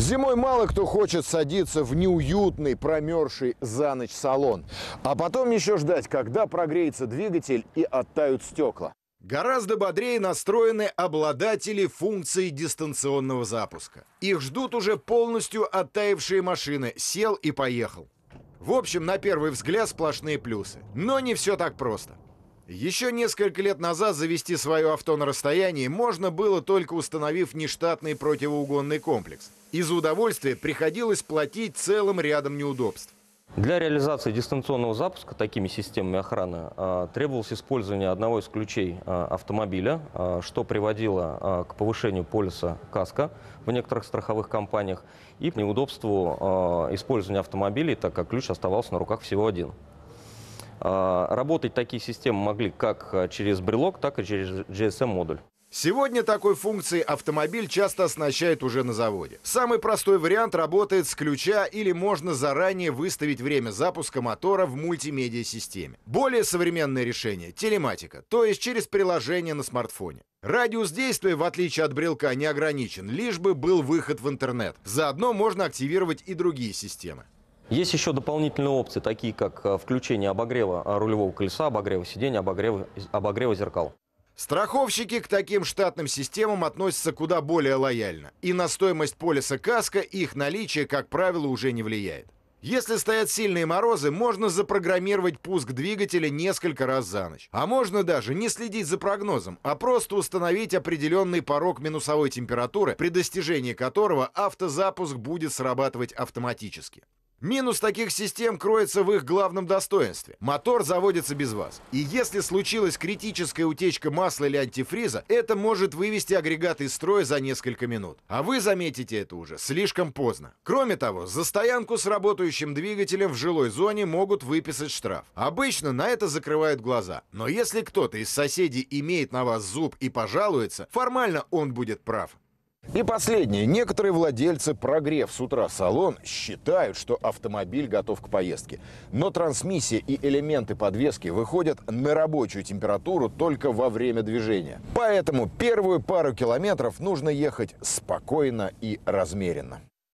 Зимой мало кто хочет садиться в неуютный, промерзший за ночь салон. А потом еще ждать, когда прогреется двигатель и оттают стекла. Гораздо бодрее настроены обладатели функции дистанционного запуска. Их ждут уже полностью оттаившие машины «сел и поехал». В общем, на первый взгляд сплошные плюсы. Но не все так просто. Еще несколько лет назад завести свое авто на расстоянии можно было только установив нештатный противоугонный комплекс. из удовольствия приходилось платить целым рядом неудобств. Для реализации дистанционного запуска такими системами охраны а, требовалось использование одного из ключей а, автомобиля, а, что приводило к повышению полиса КАСКО в некоторых страховых компаниях и к неудобству использования автомобилей, так как ключ оставался на руках всего один. А, работать такие системы могли как а, через брелок, так и через GSM-модуль. Сегодня такой функции автомобиль часто оснащает уже на заводе. Самый простой вариант работает с ключа или можно заранее выставить время запуска мотора в мультимедиа-системе. Более современное решение — телематика, то есть через приложение на смартфоне. Радиус действия, в отличие от брелка, не ограничен, лишь бы был выход в интернет. Заодно можно активировать и другие системы. Есть еще дополнительные опции, такие как э, включение обогрева э, рулевого колеса, обогрева сидения, обогрева, обогрева зеркал. Страховщики к таким штатным системам относятся куда более лояльно. И на стоимость полиса КАСКО их наличие, как правило, уже не влияет. Если стоят сильные морозы, можно запрограммировать пуск двигателя несколько раз за ночь. А можно даже не следить за прогнозом, а просто установить определенный порог минусовой температуры, при достижении которого автозапуск будет срабатывать автоматически. Минус таких систем кроется в их главном достоинстве. Мотор заводится без вас. И если случилась критическая утечка масла или антифриза, это может вывести агрегат из строя за несколько минут. А вы заметите это уже слишком поздно. Кроме того, за стоянку с работающим двигателем в жилой зоне могут выписать штраф. Обычно на это закрывают глаза. Но если кто-то из соседей имеет на вас зуб и пожалуется, формально он будет прав. И последнее. Некоторые владельцы, прогрев с утра салон, считают, что автомобиль готов к поездке. Но трансмиссия и элементы подвески выходят на рабочую температуру только во время движения. Поэтому первую пару километров нужно ехать спокойно и размеренно.